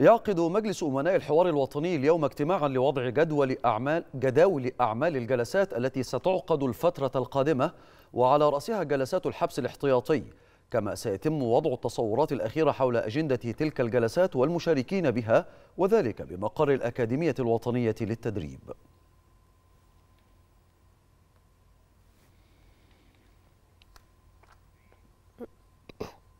يعقد مجلس أمناء الحوار الوطني اليوم اجتماعا لوضع جدول أعمال جداول أعمال الجلسات التي ستعقد الفترة القادمة وعلى رأسها جلسات الحبس الاحتياطي كما سيتم وضع التصورات الأخيرة حول أجندة تلك الجلسات والمشاركين بها وذلك بمقر الأكاديمية الوطنية للتدريب